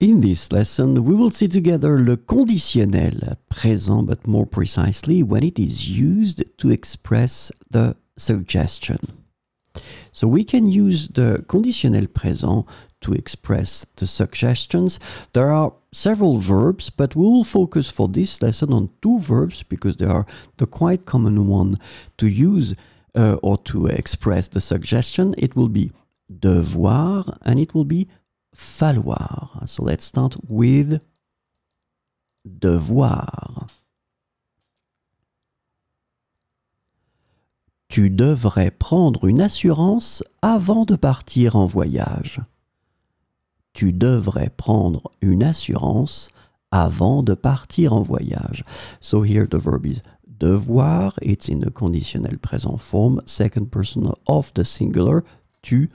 In this lesson, we will see together le conditionnel, présent but more precisely when it is used to express the suggestion. So we can use the conditionnel présent to express the suggestions. There are several verbs, but we will focus for this lesson on two verbs because they are the quite common one to use uh, or to express the suggestion. It will be devoir and it will be falloir. So let's start with devoir. Tu devrais prendre une assurance avant de partir en voyage. Tu devrais prendre une assurance avant de partir en voyage. So here the verb is devoir. It's in the conditionnel présent form, second person of the singular. Tu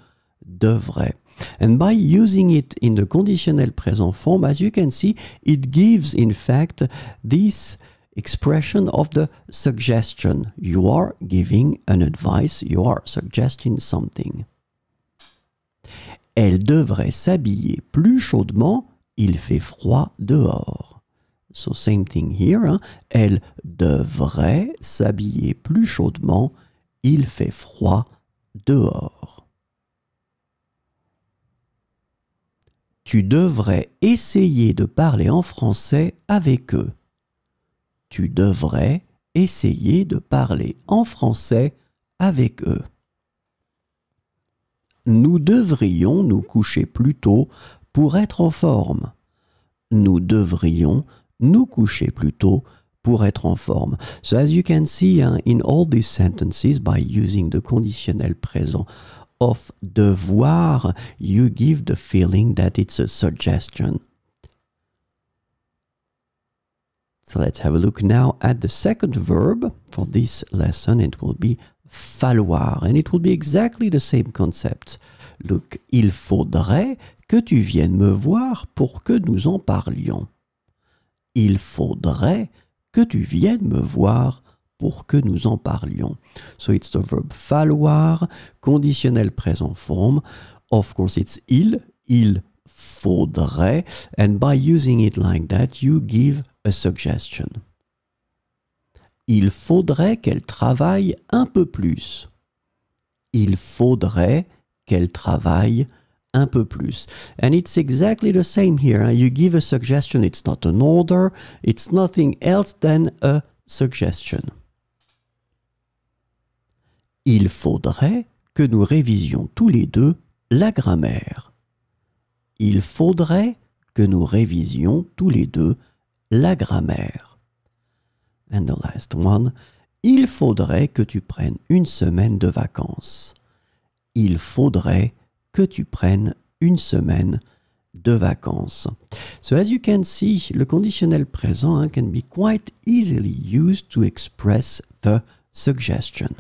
devrais. And by using it in the conditional present form, as you can see, it gives, in fact, this expression of the suggestion. You are giving an advice, you are suggesting something. Elle devrait s'habiller plus chaudement, il fait froid dehors. So same thing here, hein. elle devrait s'habiller plus chaudement, il fait froid dehors. Tu devrais essayer de parler en français avec eux. Tu devrais essayer de parler en français avec eux. Nous devrions nous coucher plus tôt pour être en forme. Nous devrions nous coucher plus tôt pour être en forme. So as you can see uh, in all these sentences by using the conditionnel présent devoir, you give the feeling that it's a suggestion. So let's have a look now at the second verb for this lesson. It will be falloir, and it will be exactly the same concept. Look, il faudrait que tu viennes me voir pour que nous en parlions. Il faudrait que tu viennes me voir pour que nous en parlions. So it's the verb falloir, conditionnel présent forme. Of course, it's il, il faudrait. And by using it like that, you give a suggestion. Il faudrait qu'elle travaille un peu plus. Il faudrait qu'elle travaille un peu plus. And it's exactly the same here. You give a suggestion, it's not an order, it's nothing else than a suggestion il faudrait que nous révisions tous les deux la grammaire. Il faudrait que nous révisions tous les deux la grammaire. And the last one, il faudrait que tu prennes une semaine de vacances. Il faudrait que tu prennes une semaine de vacances. So as you can see, le conditionnel présent hein, can be quite easily used to express the suggestion.